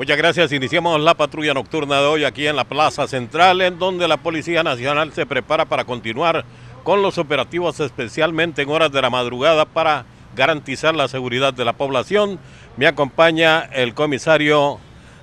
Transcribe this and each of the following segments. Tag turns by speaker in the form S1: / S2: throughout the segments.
S1: Muchas gracias. Iniciamos la patrulla nocturna de hoy aquí en la Plaza Central, en donde la Policía Nacional se prepara para continuar con los operativos, especialmente en horas de la madrugada, para garantizar la seguridad de la población. Me acompaña el comisario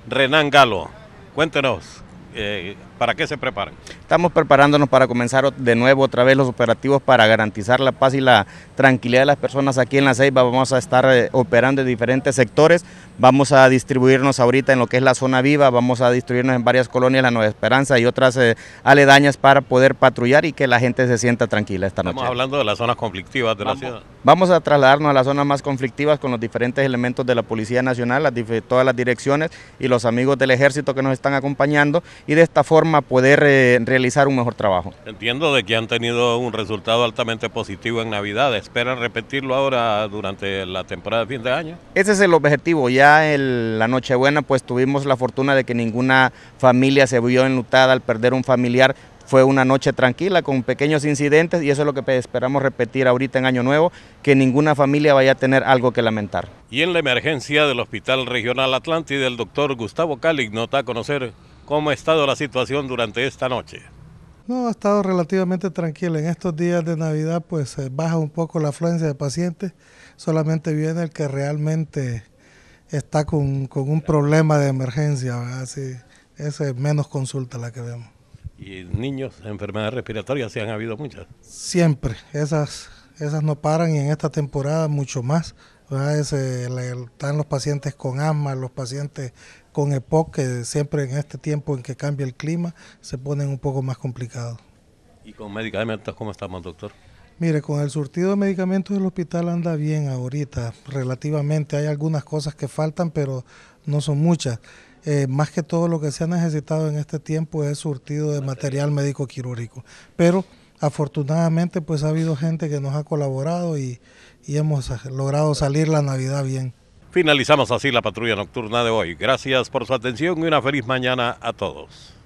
S1: Renán Galo. Cuéntenos, eh, ¿para qué se preparan?
S2: Estamos preparándonos para comenzar de nuevo otra vez los operativos para garantizar la paz y la tranquilidad de las personas aquí en La Ceiba. Vamos a estar eh, operando en diferentes sectores. Vamos a distribuirnos ahorita en lo que es la zona viva. Vamos a distribuirnos en varias colonias, la Nueva Esperanza y otras eh, aledañas para poder patrullar y que la gente se sienta tranquila esta noche. Estamos
S1: hablando de las zonas conflictivas de la ciudad.
S2: Vamos a trasladarnos a las zonas más conflictivas con los diferentes elementos de la Policía Nacional, las, todas las direcciones y los amigos del ejército que nos están acompañando y de esta forma poder realizar eh, realizar un mejor trabajo.
S1: Entiendo de que han tenido un resultado altamente positivo en Navidad. ¿Esperan repetirlo ahora durante la temporada de fin de año?
S2: Ese es el objetivo. Ya en la Nochebuena pues tuvimos la fortuna de que ninguna familia se vio enlutada al perder un familiar fue una noche tranquila con pequeños incidentes y eso es lo que esperamos repetir ahorita en Año Nuevo, que ninguna familia vaya a tener algo que lamentar.
S1: Y en la emergencia del Hospital Regional Atlántida, el doctor Gustavo Calig nota a conocer ¿Cómo ha estado la situación durante esta noche?
S3: No, ha estado relativamente tranquila. En estos días de Navidad pues eh, baja un poco la afluencia de pacientes, solamente viene el que realmente está con, un problema de emergencia, así esa es menos consulta la que vemos.
S1: ¿Y niños, enfermedades respiratorias, ¿Se han habido muchas?
S3: Siempre, esas esas no paran y en esta temporada mucho más. están los pacientes con asma, los pacientes con EPOC, que siempre en este tiempo en que cambia el clima se ponen un poco más complicados.
S1: ¿Y con medicamentos cómo estamos, doctor?
S3: Mire, con el surtido de medicamentos del hospital anda bien ahorita, relativamente. Hay algunas cosas que faltan, pero no son muchas. Eh, más que todo lo que se ha necesitado en este tiempo es surtido de material médico quirúrgico. Pero afortunadamente pues ha habido gente que nos ha colaborado y, y hemos logrado salir la Navidad bien.
S1: Finalizamos así la patrulla nocturna de hoy. Gracias por su atención y una feliz mañana a todos.